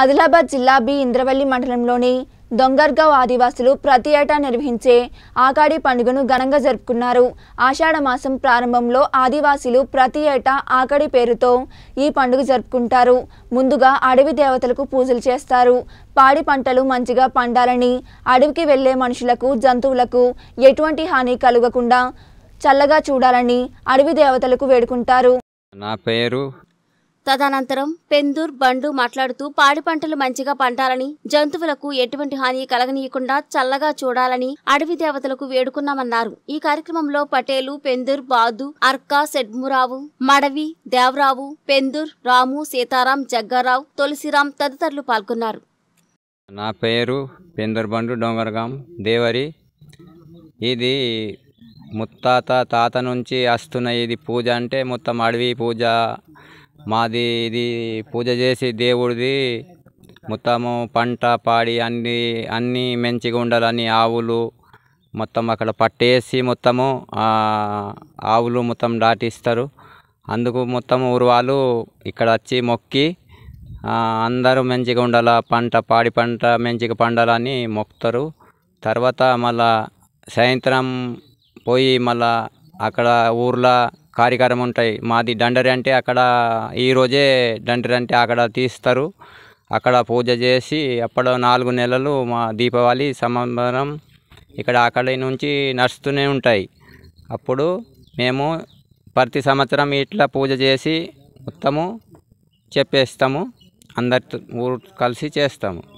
ఆదిలాబాద్ జిల్లా బి ఇంద్రవల్లి మండలంలోని దొంగర్గావ్ ఆదివాసులు ప్రతి ఏటా నిర్వహించే ఆకాడి పండుగను ఘనంగా జరుపుకున్నారు ఆషాఢ మాసం ప్రారంభంలో ఆదివాసులు ప్రతి ఏటా ఆకాడి పేరుతో ఈ పండుగ జరుపుకుంటారు ముందుగా అడవి దేవతలకు పూజలు చేస్తారు పాడి పంటలు మంచిగా పండాలని అడవికి వెళ్లే మనుషులకు జంతువులకు ఎటువంటి హాని కలగకుండా చల్లగా చూడాలని అడవి దేవతలకు వేడుకుంటారు నా పేరు తదనంతరం పెందూర్ బండు మాట్లాడుతూ పాడి పంటలు మంచిగా పంటాలని జంతువులకు ఎటువంటి హాని కలగనీయకుండా చల్లగా చూడాలని అడవి దేవతలకు వేడుకున్నామన్నారు ఈ కార్యక్రమంలో పటేలు పెందూర్ బాదు అర్కా సెడ్మురావు మడవి దేవరావు పెందూర్ రాము సీతారాం జగ్గారావు తులసిరాం తదితరులు పాల్గొన్నారు నా పేరు పెందూర్ బండు డోంగర్గాం దేవరి ఇది ముత్తాత తాత నుంచి వస్తున్న ఇది పూజ అంటే మొత్తం అడవి పూజ మాది ఇది పూజ చేసి దేవుడిది మొత్తము పంట పాడి అన్ని అన్నీ మంచిగా ఉండాలని ఆవులు మొత్తం అక్కడ పట్టేసి మొత్తము ఆవులు మొత్తం దాటిస్తారు అందుకు మొత్తం ఊరు వాళ్ళు ఇక్కడ వచ్చి మొక్కి అందరూ మంచిగా ఉండాల పంట పాడి పంట మంచిగా పండాలని మొక్కుతారు తర్వాత మళ్ళా సాయంత్రం పోయి మళ్ళా అక్కడ ఊర్లో కార్యక్రమం ఉంటాయి మాది దండరి అంటే అక్కడ ఈరోజే దండరి అంటే అక్కడ తీస్తారు అక్కడ పూజ చేసి అప్పుడు నాలుగు నెలలు మా దీపావళి సంబంధం ఇక్కడ అక్కడి నుంచి నడుస్తూనే ఉంటాయి అప్పుడు మేము ప్రతి సంవత్సరం ఇట్లా పూజ చేసి మొత్తము చెప్పేస్తాము అందరితో ఊరు కలిసి చేస్తాము